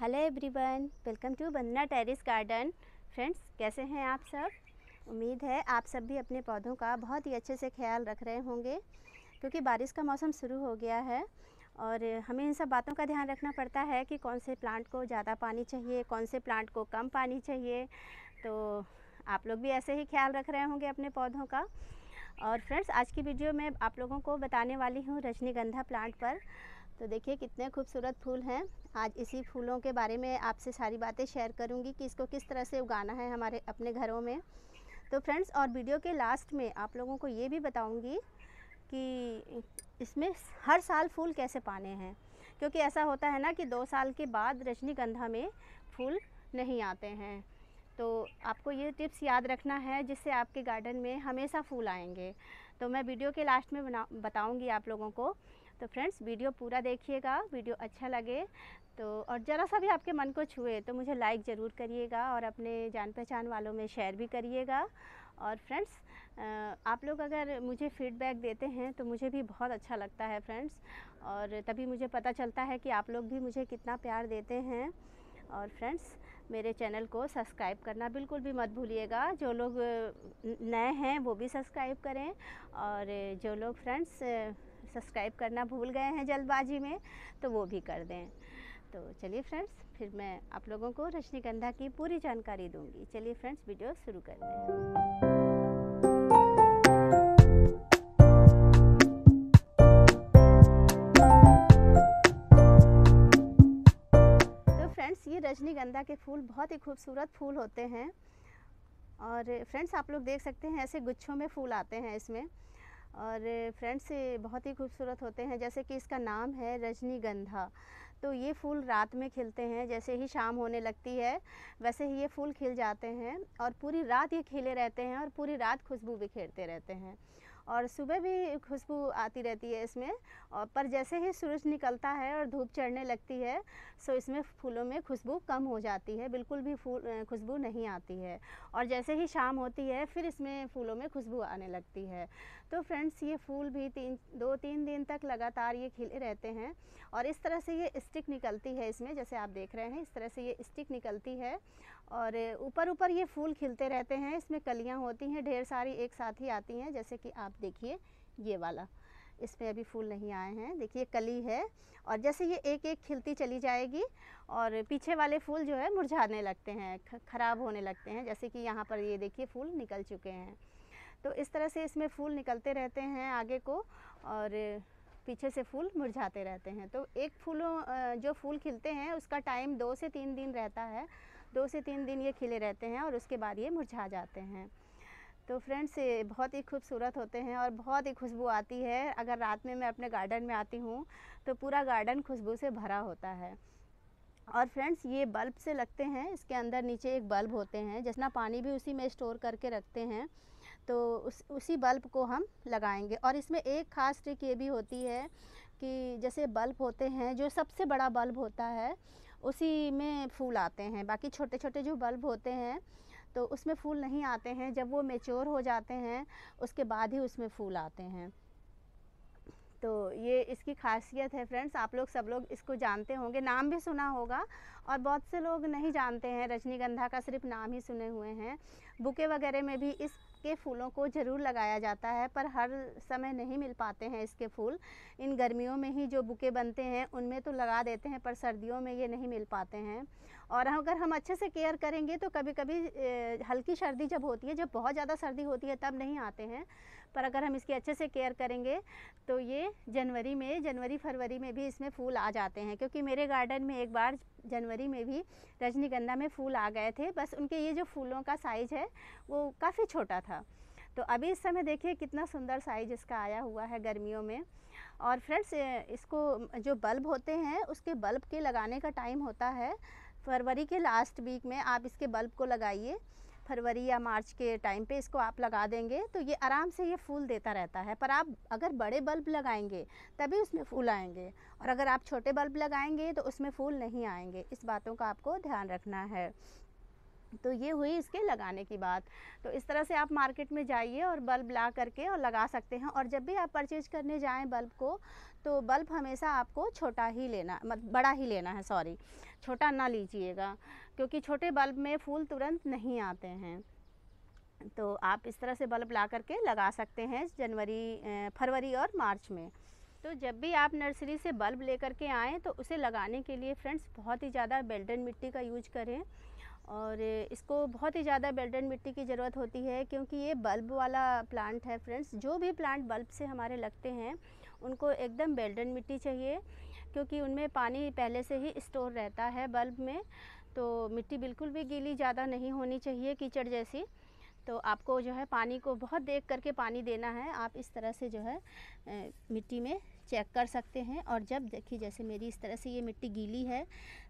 hello everyone welcome to Bandana terrace garden friends कैसे हैं आप सब उम्मीद है आप सब भी अपने पौधों का बहुत ही अच्छे से ख्याल रख रहे होंगे क्योंकि बारिश का मौसम शुरू हो गया है और हमें इन सब बातों का ध्यान रखना पड़ता है कि कौन से प्लांट को ज़्यादा पानी चाहिए कौन से प्लांट को कम पानी चाहिए तो आप लोग भी ऐसे ही ख्याल रख रहे होंगे अपने पौधों का और फ्रेंड्स आज की वीडियो में आप लोगों को बताने वाली हूँ रजनीगंधा प्लांट पर तो देखिए कितने खूबसूरत फूल हैं आज इसी फूलों के बारे में आपसे सारी बातें शेयर करूंगी कि इसको किस तरह से उगाना है हमारे अपने घरों में तो फ्रेंड्स और वीडियो के लास्ट में आप लोगों को ये भी बताऊंगी कि इसमें हर साल फूल कैसे पाने हैं क्योंकि ऐसा होता है ना कि दो साल के बाद रजनीगंधा में फूल नहीं आते हैं तो आपको ये टिप्स याद रखना है जिससे आपके गार्डन में हमेशा फूल आएंगे तो मैं वीडियो के लास्ट में बना बताऊँगी आप लोगों को तो फ्रेंड्स वीडियो पूरा देखिएगा वीडियो अच्छा लगे तो और ज़रा सा भी आपके मन को छुए तो मुझे लाइक ज़रूर करिएगा और अपने जान पहचान वालों में शेयर भी करिएगा और फ्रेंड्स आप लोग अगर मुझे फीडबैक देते हैं तो मुझे भी बहुत अच्छा लगता है फ्रेंड्स और तभी मुझे पता चलता है कि आप लोग भी मुझे कितना प्यार देते हैं और फ्रेंड्स मेरे चैनल को सब्सक्राइब करना बिल्कुल भी मत भूलिएगा जो लोग नए हैं वो भी सब्सक्राइब करें और जो लोग फ्रेंड्स सब्सक्राइब करना भूल गए हैं जल्दबाजी में तो वो भी कर दें तो चलिए फ्रेंड्स फिर मैं आप लोगों को रजनीगंधा की पूरी जानकारी दूंगी चलिए फ्रेंड्स वीडियो शुरू करते हैं तो फ्रेंड्स ये रजनीगंधा के फूल बहुत ही खूबसूरत फूल होते हैं और फ्रेंड्स आप लोग देख सकते हैं ऐसे गुच्छों में फूल आते हैं इसमें और फ्रेंड्स बहुत ही खूबसूरत होते हैं जैसे कि इसका नाम है रजनीगंधा तो ये फूल रात में खिलते हैं जैसे ही शाम होने लगती है वैसे ही ये फूल खिल जाते हैं और पूरी रात ये खिले रहते हैं और पूरी रात खुशबू बिखेरते रहते हैं और सुबह भी खुशबू आती रहती है इसमें और पर जैसे ही सूरज निकलता है और धूप चढ़ने लगती है सो इसमें फूलों में खुशबू कम हो जाती है बिल्कुल भी फूल खुशबू नहीं आती है और जैसे ही शाम होती है फिर इसमें फूलों में खुशबू आने लगती है तो फ्रेंड्स ये फूल भी तीन दो तीन दिन तक लगातार ये खिले रहते हैं और इस तरह से ये स्टिक निकलती है इसमें जैसे आप देख रहे हैं इस तरह से ये स्टिक निकलती है और ऊपर ऊपर ये फूल खिलते रहते हैं इसमें कलियाँ होती हैं ढेर सारी एक साथ ही आती हैं जैसे कि आप देखिए ये वाला इसमें अभी फूल नहीं आए हैं देखिए कली है और जैसे ये एक एक खिलती चली जाएगी और पीछे वाले फूल जो है मुरझाने लगते हैं ख़राब होने लगते हैं जैसे कि यहाँ पर ये देखिए फूल निकल चुके हैं तो इस तरह से इसमें फूल निकलते रहते हैं आगे को और पीछे से फूल मुरझाते रहते हैं तो एक फूलों जो फूल खिलते हैं उसका टाइम दो से तीन दिन रहता है दो से तीन दिन ये खिले रहते हैं और उसके बाद ये मुरझा जाते हैं तो फ्रेंड्स बहुत ही खूबसूरत होते हैं और बहुत ही खुशबू आती है अगर रात में मैं अपने गार्डन में आती हूँ तो पूरा गार्डन खुशबू से भरा होता है और फ्रेंड्स ये बल्ब से लगते हैं इसके अंदर नीचे एक बल्ब होते हैं जितना पानी भी उसी में स्टोर करके रखते हैं तो उस उसी बल्ब को हम लगाएंगे और इसमें एक ख़ास ट्रिक ये भी होती है कि जैसे बल्ब होते हैं जो सबसे बड़ा बल्ब होता है उसी में फूल आते हैं बाकी छोटे छोटे जो बल्ब होते हैं तो उसमें फूल नहीं आते हैं जब वो मेच्योर हो जाते हैं उसके बाद ही उसमें फूल आते हैं तो ये इसकी खासियत है फ्रेंड्स आप लोग सब लोग इसको जानते होंगे नाम भी सुना होगा और बहुत से लोग नहीं जानते हैं रजनीगंधा का सिर्फ नाम ही सुने हुए हैं बुके वगैरह में भी इस के फूलों को ज़रूर लगाया जाता है पर हर समय नहीं मिल पाते हैं इसके फूल इन गर्मियों में ही जो बुके बनते हैं उनमें तो लगा देते हैं पर सर्दियों में ये नहीं मिल पाते हैं और अगर हम अच्छे से केयर करेंगे तो कभी कभी हल्की सर्दी जब होती है जब बहुत ज़्यादा सर्दी होती है तब नहीं आते हैं पर अगर हम इसकी अच्छे से केयर करेंगे तो ये जनवरी में जनवरी फरवरी में भी इसमें फूल आ जाते हैं क्योंकि मेरे गार्डन में एक बार जनवरी में भी रजनीगंधा में फूल आ गए थे बस उनके ये जो फूलों का साइज़ है वो काफ़ी छोटा था तो अभी इस समय देखिए कितना सुंदर साइज इसका आया हुआ है गर्मियों में और फ्रेंड्स इसको जो बल्ब होते हैं उसके बल्ब के लगाने का टाइम होता है फरवरी के लास्ट वीक में आप इसके बल्ब को लगाइए फरवरी या मार्च के टाइम पे इसको आप लगा देंगे तो ये आराम से ये फूल देता रहता है पर आप अगर बड़े बल्ब लगाएंगे तभी उसमें फूल आएंगे और अगर आप छोटे बल्ब लगाएंगे तो उसमें फूल नहीं आएंगे इस बातों का आपको ध्यान रखना है तो ये हुई इसके लगाने की बात तो इस तरह से आप मार्केट में जाइए और बल्ब ला करके और लगा सकते हैं और जब भी आप परचेज करने जाएं बल्ब को तो बल्ब हमेशा आपको छोटा ही लेना मत बड़ा ही लेना है सॉरी छोटा ना लीजिएगा क्योंकि छोटे बल्ब में फूल तुरंत नहीं आते हैं तो आप इस तरह से बल्ब ला करके लगा सकते हैं जनवरी फरवरी और मार्च में तो जब भी आप नर्सरी से बल्ब लेकर के आएँ तो उसे लगाने के लिए फ्रेंड्स बहुत ही ज़्यादा बेल्डन मिट्टी का यूज करें और इसको बहुत ही ज़्यादा बेल्टन मिट्टी की ज़रूरत होती है क्योंकि ये बल्ब वाला प्लांट है फ्रेंड्स जो भी प्लांट बल्ब से हमारे लगते हैं उनको एकदम बेल्टन मिट्टी चाहिए क्योंकि उनमें पानी पहले से ही स्टोर रहता है बल्ब में तो मिट्टी बिल्कुल भी गीली ज़्यादा नहीं होनी चाहिए कीचड़ जैसी तो आपको जो है पानी को बहुत देख करके पानी देना है आप इस तरह से जो है मिट्टी में चेक कर सकते हैं और जब देखिए जैसे मेरी इस तरह से ये मिट्टी गीली है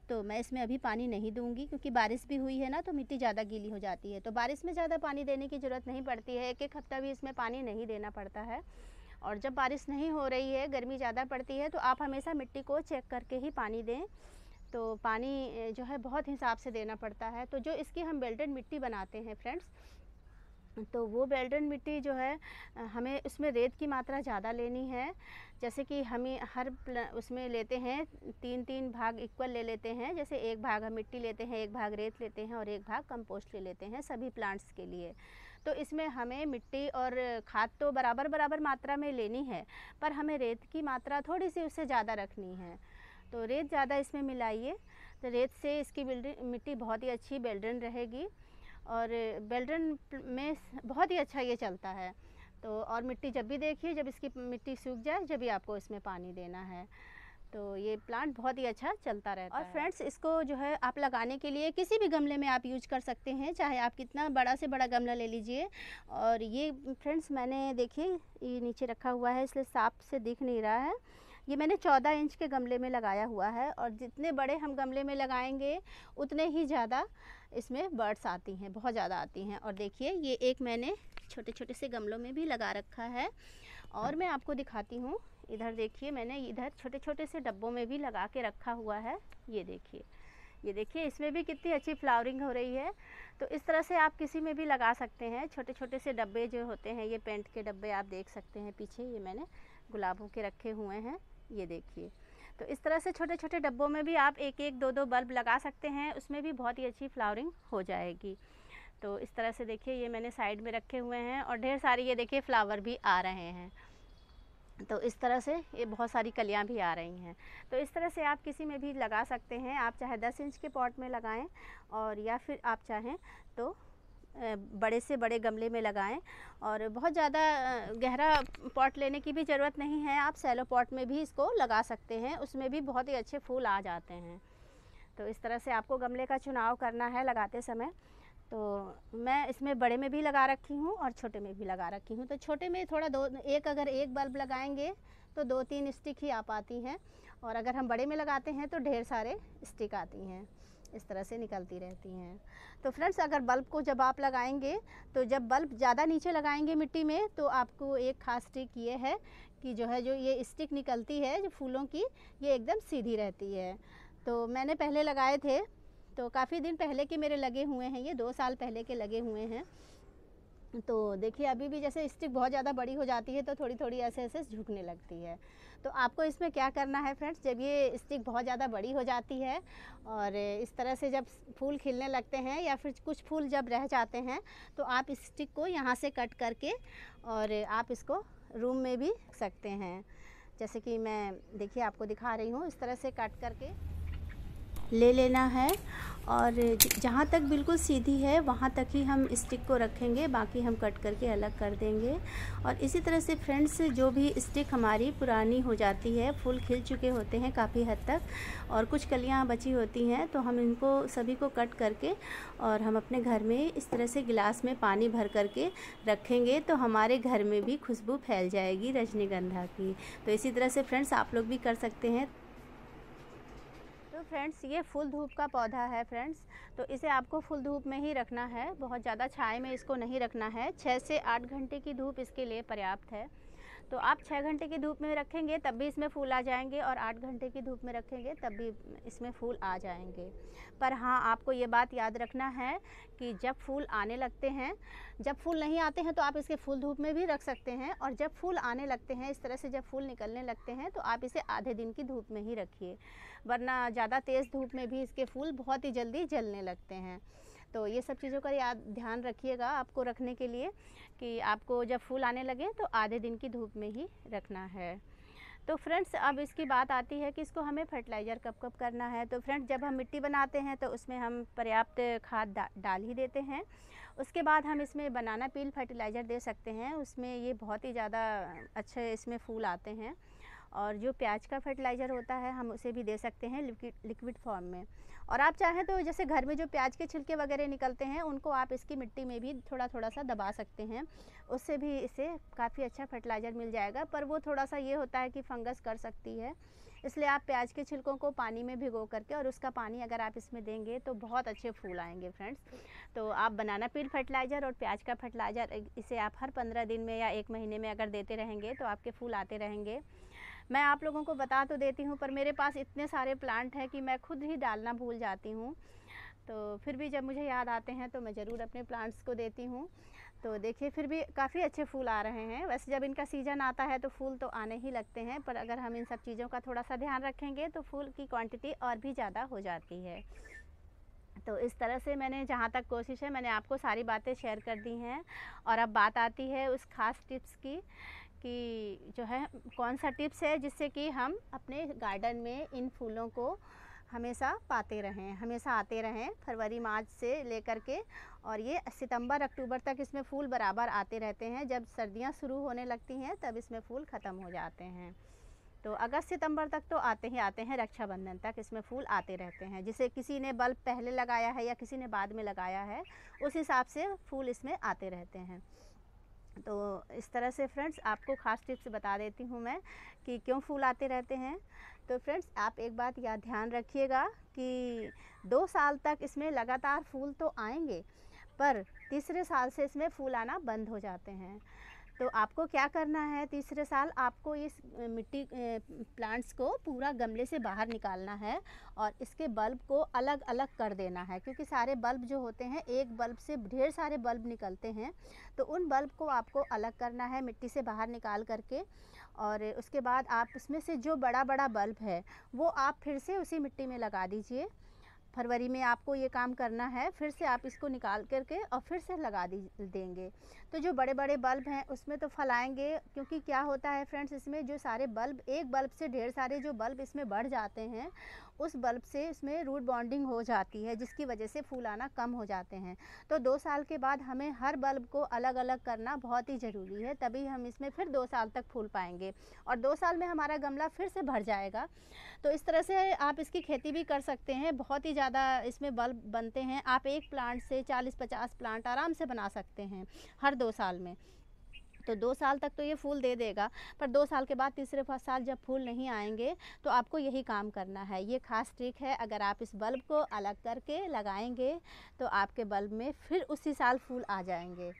तो मैं इसमें अभी पानी नहीं दूंगी क्योंकि बारिश भी हुई है ना तो मिट्टी ज़्यादा गीली हो जाती है तो बारिश में ज़्यादा पानी देने की ज़रूरत नहीं पड़ती है एक एक हफ्ता भी इसमें पानी नहीं देना पड़ता है और जब बारिश नहीं हो रही है गर्मी ज़्यादा पड़ती है तो आप हमेशा मिट्टी को चेक करके ही पानी दें तो पानी जो है बहुत हिसाब से देना पड़ता है तो जो इसकी हम बेल्टेड मिट्टी बनाते हैं फ्रेंड्स तो वो बेल्डन मिट्टी जो है हमें उसमें रेत की मात्रा ज़्यादा लेनी है जैसे कि हम हर उसमें लेते हैं तीन तीन भाग इक्वल ले लेते हैं जैसे एक भाग हम मिट्टी लेते हैं एक भाग रेत लेते हैं और एक भाग कंपोस्ट ले लेते हैं सभी प्लांट्स के लिए तो इसमें हमें मिट्टी और खाद तो बराबर बराबर मात्रा में लेनी है पर हमें रेत की मात्रा थोड़ी सी उससे ज़्यादा रखनी है तो रेत ज़्यादा इसमें मिलाइए तो रेत से इसकी बिल्डिंग मिट्टी बहुत ही अच्छी बेल्डन रहेगी और बेल्डन में बहुत ही अच्छा ये चलता है तो और मिट्टी जब भी देखिए जब इसकी मिट्टी सूख जाए जब भी आपको इसमें पानी देना है तो ये प्लांट बहुत ही अच्छा चलता रहता और है और फ्रेंड्स इसको जो है आप लगाने के लिए किसी भी गमले में आप यूज कर सकते हैं चाहे आप कितना बड़ा से बड़ा गमला ले लीजिए और ये फ्रेंड्स मैंने देखिए ये नीचे रखा हुआ है इसलिए साफ से दिख नहीं रहा है ये मैंने 14 इंच के गमले में लगाया हुआ है और जितने बड़े हम गमले में लगाएंगे उतने ही ज़्यादा इसमें बर्ड्स आती हैं बहुत ज़्यादा आती हैं और देखिए ये एक मैंने छोटे छोटे से गमलों में भी लगा रखा है और मैं आपको दिखाती हूँ इधर देखिए मैंने इधर छोटे छोटे से डब्बों में भी लगा के रखा हुआ है ये देखिए ये देखिए इसमें भी कितनी अच्छी फ्लावरिंग हो रही है तो इस तरह से आप किसी में भी लगा सकते हैं छोटे छोटे से डब्बे जो होते हैं ये पेंट के डब्बे आप देख सकते हैं पीछे ये मैंने गुलाबों के रखे हुए हैं ये देखिए तो इस तरह से छोटे छोटे डब्बों में भी आप एक एक दो दो बल्ब लगा सकते हैं उसमें भी बहुत ही अच्छी फ्लावरिंग हो जाएगी तो इस तरह से देखिए ये मैंने साइड में रखे हुए हैं और ढेर सारे ये देखिए फ्लावर भी आ रहे हैं तो इस तरह से ये बहुत सारी कलियां भी आ रही हैं तो इस तरह से आप किसी में भी लगा सकते हैं आप चाहे 10 इंच के पॉट में लगाएं और या फिर आप चाहें तो बड़े से बड़े गमले में लगाएं और बहुत ज़्यादा गहरा पॉट लेने की भी ज़रूरत नहीं है आप सैलो पॉट में भी इसको लगा सकते हैं उसमें भी बहुत ही अच्छे फूल आ जाते हैं तो इस तरह से आपको गमले का चुनाव करना है लगाते समय तो मैं इसमें बड़े में भी लगा रखी हूँ और छोटे में भी लगा रखी हूँ तो छोटे में थोड़ा दो एक अगर एक बल्ब लगाएंगे तो दो तीन स्टिक ही आ पाती हैं और अगर हम बड़े में लगाते हैं तो ढेर सारे स्टिक आती हैं इस तरह से निकलती रहती हैं तो फ्रेंड्स अगर बल्ब को जब आप लगाएंगे तो जब बल्ब ज़्यादा नीचे लगाएंगे मिट्टी में तो आपको एक खास ट्रिक ये है कि जो है जो ये स्टिक निकलती है जो फूलों की ये एकदम सीधी रहती है तो मैंने पहले लगाए थे तो काफ़ी दिन पहले के मेरे लगे हुए हैं ये दो साल पहले के लगे हुए हैं तो देखिए अभी भी जैसे स्टिक बहुत ज़्यादा बड़ी हो जाती है तो थोड़ी थोड़ी ऐसे ऐसे झुकने लगती है तो आपको इसमें क्या करना है फ्रेंड्स जब ये स्टिक बहुत ज़्यादा बड़ी हो जाती है और इस तरह से जब फूल खिलने लगते हैं या फिर कुछ फूल जब रह जाते हैं तो आप इस स्टिक को यहाँ से कट करके और आप इसको रूम में भी सकते हैं जैसे कि मैं देखिए आपको दिखा रही हूँ इस तरह से कट करके ले लेना है और जहाँ तक बिल्कुल सीधी है वहाँ तक ही हम स्टिक को रखेंगे बाकी हम कट करके अलग कर देंगे और इसी तरह से फ्रेंड्स जो भी स्टिक हमारी पुरानी हो जाती है फूल खिल चुके होते हैं काफ़ी हद तक और कुछ कलियाँ बची होती हैं तो हम इनको सभी को कट करके और हम अपने घर में इस तरह से गिलास में पानी भर करके रखेंगे तो हमारे घर में भी खुशबू फैल जाएगी रजनीगंधा की तो इसी तरह से फ्रेंड्स आप लोग भी कर सकते हैं तो फ्रेंड्स ये फुल धूप का पौधा है फ्रेंड्स तो इसे आपको फुल धूप में ही रखना है बहुत ज़्यादा छाए में इसको नहीं रखना है छः से आठ घंटे की धूप इसके लिए पर्याप्त है तो आप छः घंटे की धूप में रखेंगे तब भी इसमें फूल आ जाएंगे और आठ घंटे की धूप में रखेंगे तब भी इसमें फूल आ जाएंगे पर हाँ आपको ये बात याद रखना है कि जब फूल आने लगते हैं जब फूल नहीं आते हैं तो आप इसके फूल धूप में भी रख सकते हैं और जब फूल आने लगते हैं इस तरह से जब फूल निकलने लगते हैं तो आप इसे आधे दिन की धूप में ही रखिए वरना ज़्यादा तेज़ धूप में भी इसके फूल बहुत ही जल्दी जलने लगते हैं तो ये सब चीज़ों का याद ध्यान रखिएगा आपको रखने के लिए कि आपको जब फूल आने लगे तो आधे दिन की धूप में ही रखना है तो फ्रेंड्स अब इसकी बात आती है कि इसको हमें फर्टिलाइज़र कब कब करना है तो फ्रेंड्स जब हम मिट्टी बनाते हैं तो उसमें हम पर्याप्त खाद डा, डाल ही देते हैं उसके बाद हम इसमें बनाना पील फर्टिलाइज़र दे सकते हैं उसमें ये बहुत ही ज़्यादा अच्छे इसमें फूल आते हैं और जो प्याज का फर्टिलाइज़र होता है हम उसे भी दे सकते हैं लिक्विड लिक्विड फॉर्म में और आप चाहें तो जैसे घर में जो प्याज के छिलके वगैरह निकलते हैं उनको आप इसकी मिट्टी में भी थोड़ा थोड़ा सा दबा सकते हैं उससे भी इसे काफ़ी अच्छा फर्टिलाइज़र मिल जाएगा पर वो थोड़ा सा ये होता है कि फंगस कर सकती है इसलिए आप प्याज के छिलकों को पानी में भिगो करके और उसका पानी अगर आप इसमें देंगे तो बहुत अच्छे फूल आएंगे फ्रेंड्स तो आप बनाना पील फर्टिलाइज़र और प्याज का फर्टिलाइज़र इसे आप हर पंद्रह दिन में या एक महीने में अगर देते रहेंगे तो आपके फूल आते रहेंगे मैं आप लोगों को बता तो देती हूँ पर मेरे पास इतने सारे प्लांट हैं कि मैं खुद ही डालना भूल जाती हूँ तो फिर भी जब मुझे याद आते हैं तो मैं ज़रूर अपने प्लांट्स को देती हूँ तो देखिए फिर भी काफ़ी अच्छे फूल आ रहे हैं वैसे जब इनका सीज़न आता है तो फूल तो आने ही लगते हैं पर अगर हम इन सब चीज़ों का थोड़ा सा ध्यान रखेंगे तो फूल की क्वांटिटी और भी ज़्यादा हो जाती है तो इस तरह से मैंने जहाँ तक कोशिश है मैंने आपको सारी बातें शेयर कर दी हैं और अब बात आती है उस ख़ास टिप्स की कि जो है कौन सा टिप्स है जिससे कि हम अपने गार्डन में इन फूलों को हमेशा पाते रहें हमेशा आते रहें फरवरी मार्च से लेकर के और ये सितंबर अक्टूबर तक इसमें फूल बराबर आते रहते हैं जब सर्दियां शुरू होने लगती हैं तब इसमें फूल ख़त्म हो जाते हैं तो अगस्त सितंबर तक तो आते ही आते हैं रक्षाबंधन तक इसमें फूल आते रहते हैं जिसे किसी ने बल्ब पहले लगाया है या किसी ने बाद में लगाया है उस हिसाब से फूल इसमें आते रहते हैं तो इस तरह से फ्रेंड्स आपको ख़ास टिप्स बता देती हूँ मैं कि क्यों फूल आते रहते हैं तो फ्रेंड्स आप एक बात या ध्यान रखिएगा कि दो साल तक इसमें लगातार फूल तो आएंगे पर तीसरे साल से इसमें फूल आना बंद हो जाते हैं तो आपको क्या करना है तीसरे साल आपको इस मिट्टी प्लांट्स को पूरा गमले से बाहर निकालना है और इसके बल्ब को अलग अलग कर देना है क्योंकि सारे बल्ब जो होते हैं एक बल्ब से ढेर सारे बल्ब निकलते हैं तो उन बल्ब को आपको अलग करना है मिट्टी से बाहर निकाल करके और उसके बाद आप उसमें से जो बड़ा बड़ा बल्ब है वो आप फिर से उसी मिट्टी में लगा दीजिए फरवरी में आपको ये काम करना है फिर से आप इसको निकाल करके और फिर से लगा दी देंगे तो जो बड़े बड़े बल्ब हैं उसमें तो फलाएंगे क्योंकि क्या होता है फ्रेंड्स इसमें जो सारे बल्ब एक बल्ब से ढेर सारे जो बल्ब इसमें बढ़ जाते हैं उस बल्ब से इसमें रूट बॉन्डिंग हो जाती है जिसकी वजह से फूल आना कम हो जाते हैं तो दो साल के बाद हमें हर बल्ब को अलग अलग करना बहुत ही ज़रूरी है तभी हम इसमें फिर दो साल तक फूल पाएंगे और दो साल में हमारा गमला फिर से भर जाएगा तो इस तरह से आप इसकी खेती भी कर सकते हैं बहुत ही ज़्यादा इसमें बल्ब बनते हैं आप एक प्लांट से चालीस पचास प्लांट आराम से बना सकते हैं हर दो साल में तो दो साल तक तो ये फूल दे देगा पर दो साल के बाद तीसरे साल जब फूल नहीं आएंगे तो आपको यही काम करना है ये खास ट्रिक है अगर आप इस बल्ब को अलग करके लगाएंगे तो आपके बल्ब में फिर उसी साल फूल आ जाएंगे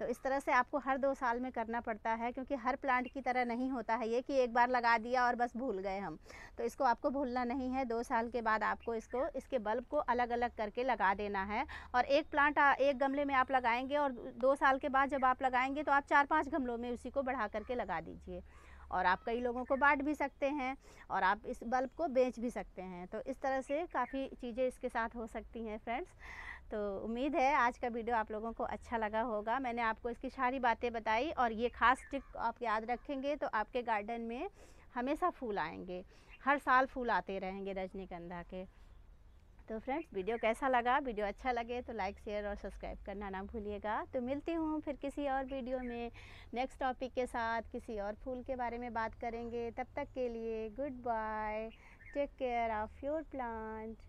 तो इस तरह से आपको हर दो साल में करना पड़ता है क्योंकि हर प्लांट की तरह नहीं होता है ये कि एक बार लगा दिया और बस भूल गए हम तो इसको आपको भूलना नहीं है दो साल के बाद आपको इसको इसके बल्ब को अलग अलग करके लगा देना है और एक प्लांट एक गमले में आप लगाएंगे और दो साल के बाद जब आप लगाएंगे तो आप चार पाँच गमलों में उसी को बढ़ा करके लगा दीजिए और आप कई लोगों को बांट भी सकते हैं और आप इस बल्ब को बेच भी सकते हैं तो इस तरह से काफ़ी चीज़ें इसके साथ हो सकती हैं फ्रेंड्स तो उम्मीद है आज का वीडियो आप लोगों को अच्छा लगा होगा मैंने आपको इसकी सारी बातें बताई और ये खास टिप आप याद रखेंगे तो आपके गार्डन में हमेशा फूल आएंगे हर साल फूल आते रहेंगे रजनीगंधा के तो फ्रेंड्स वीडियो कैसा लगा वीडियो अच्छा लगे तो लाइक शेयर और सब्सक्राइब करना ना भूलिएगा तो मिलती हूँ फिर किसी और वीडियो में नेक्स्ट टॉपिक के साथ किसी और फूल के बारे में बात करेंगे तब तक के लिए good bye take care of your plant